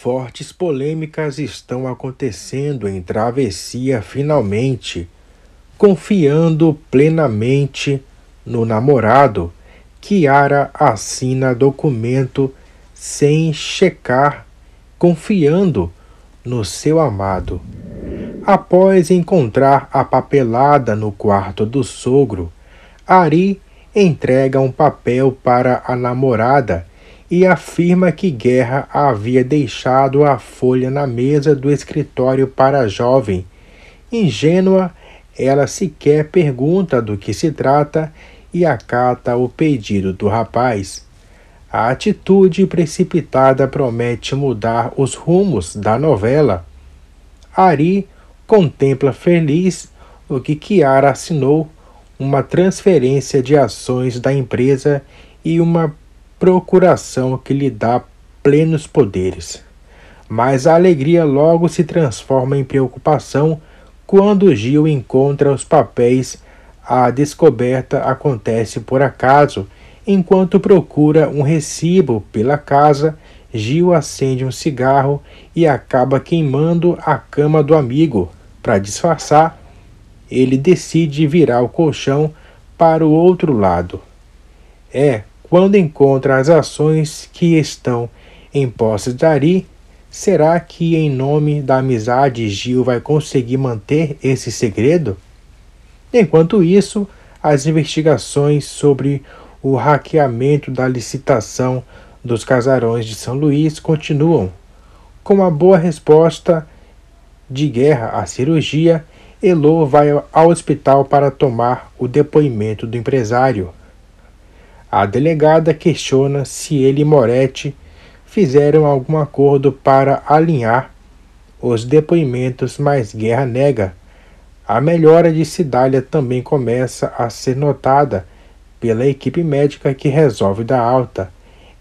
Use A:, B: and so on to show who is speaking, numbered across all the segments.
A: Fortes polêmicas estão acontecendo em Travessia finalmente, confiando plenamente no namorado. Kiara assina documento sem checar, confiando no seu amado. Após encontrar a papelada no quarto do sogro, Ari entrega um papel para a namorada e afirma que Guerra havia deixado a folha na mesa do escritório para a jovem. Ingênua, ela sequer pergunta do que se trata e acata o pedido do rapaz. A atitude precipitada promete mudar os rumos da novela. Ari contempla feliz o que Kiara assinou, uma transferência de ações da empresa e uma procuração que lhe dá plenos poderes. Mas a alegria logo se transforma em preocupação quando Gil encontra os papéis. A descoberta acontece por acaso. Enquanto procura um recibo pela casa, Gil acende um cigarro e acaba queimando a cama do amigo. Para disfarçar, ele decide virar o colchão para o outro lado. É quando encontra as ações que estão em posse de Ari, será que em nome da amizade Gil vai conseguir manter esse segredo? Enquanto isso, as investigações sobre o hackeamento da licitação dos casarões de São Luís continuam. Com a boa resposta de guerra à cirurgia, Elô vai ao hospital para tomar o depoimento do empresário. A delegada questiona se ele e Moretti fizeram algum acordo para alinhar os depoimentos, mas Guerra nega. A melhora de Cidália também começa a ser notada pela equipe médica que resolve dar alta.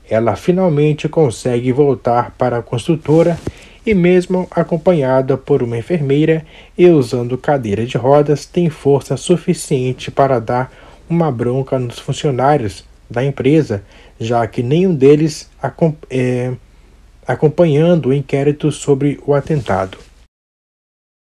A: Ela finalmente consegue voltar para a construtora e, mesmo acompanhada por uma enfermeira e usando cadeira de rodas, tem força suficiente para dar uma bronca nos funcionários da empresa, já que nenhum deles eh, acompanhando o inquérito sobre o atentado.